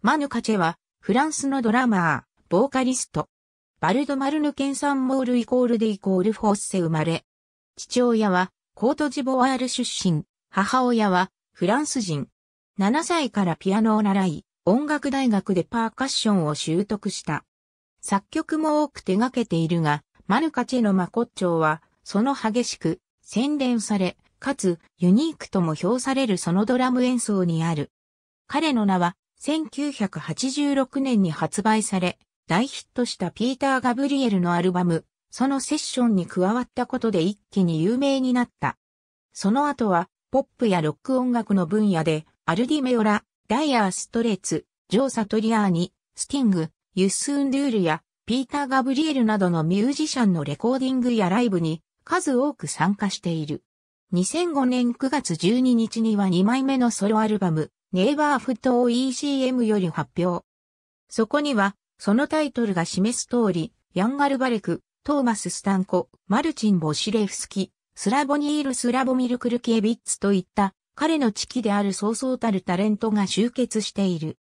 マヌカチェは、フランスのドラマー、ボーカリスト。バルドマルヌケンサンモールイコールでイコールフォッセ生まれ。父親は、コートジボワール出身、母親は、フランス人。7歳からピアノを習い、音楽大学でパーカッションを習得した。作曲も多く手掛けているが、マヌカチェのマコッチョは、その激しく、洗練され、かつ、ユニークとも評されるそのドラム演奏にある。彼の名は、1986年に発売され、大ヒットしたピーター・ガブリエルのアルバム、そのセッションに加わったことで一気に有名になった。その後は、ポップやロック音楽の分野で、アルディ・メオラ、ダイアー・ストレッツ、ジョー・サトリアーニ、スティング、ユスーン・ドゥールや、ピーター・ガブリエルなどのミュージシャンのレコーディングやライブに数多く参加している。2005年9月12日には2枚目のソロアルバム、ネイバーフト ECM より発表。そこには、そのタイトルが示す通り、ヤンガルバレク、トーマス・スタンコ、マルチン・ボシレフスキ、スラボニール・スラボミル・クルケビッツといった彼の地域であるそうそうたるタレントが集結している。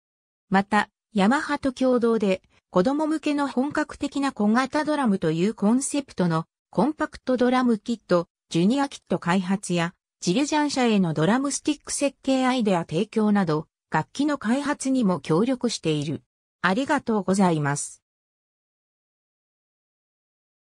また、ヤマハと共同で子供向けの本格的な小型ドラムというコンセプトのコンパクトドラムキット、ジュニアキット開発やジルジャン社へのドラムスティック設計アイデア提供など、楽器の開発にも協力している。ありがとうございます。